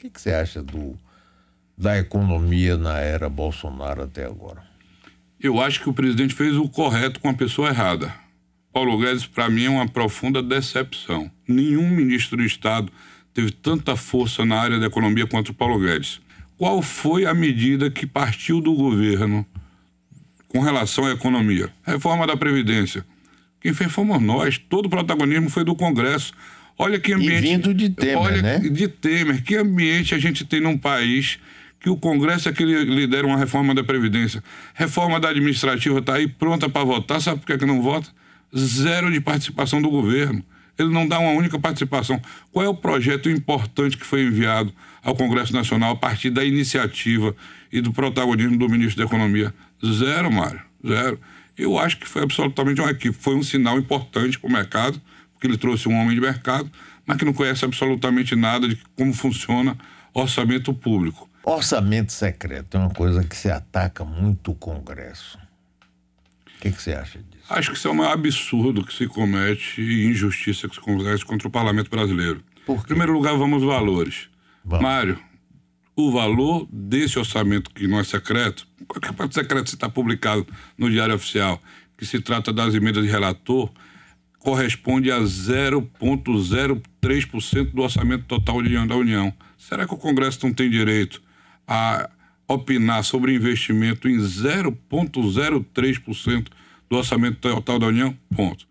que, que você acha do, da economia na era Bolsonaro até agora? Eu acho que o presidente fez o correto com a pessoa errada. Paulo Guedes, para mim, é uma profunda decepção. Nenhum ministro do Estado teve tanta força na área da economia quanto o Paulo Guedes. Qual foi a medida que partiu do governo com relação à economia? Reforma da Previdência. Quem fez fomos nós. Todo o protagonismo foi do Congresso. Olha que ambiente. E vindo de Temer, olha, né? De Temer. Que ambiente a gente tem num país que o Congresso é que lidera uma reforma da Previdência. Reforma da administrativa está aí pronta para votar. Sabe por que, é que não vota? Zero de participação do governo. Ele não dá uma única participação. Qual é o projeto importante que foi enviado ao Congresso Nacional a partir da iniciativa e do protagonismo do ministro da Economia? Zero, Mário. Zero. Eu acho que foi absolutamente um equívoco. Foi um sinal importante para o mercado porque ele trouxe um homem de mercado, mas que não conhece absolutamente nada de como funciona orçamento público. Orçamento secreto é uma coisa que se ataca muito o Congresso. O que, que você acha disso? Acho que isso é um absurdo que se comete e injustiça que se comete contra o parlamento brasileiro. Em primeiro lugar, vamos aos valores. Vamos. Mário, o valor desse orçamento que não é secreto, qualquer é parte secreta está publicado no Diário Oficial, que se trata das emendas de relator, corresponde a 0,03% do orçamento total da União. Será que o Congresso não tem direito a opinar sobre investimento em 0,03% do orçamento total da União? Ponto.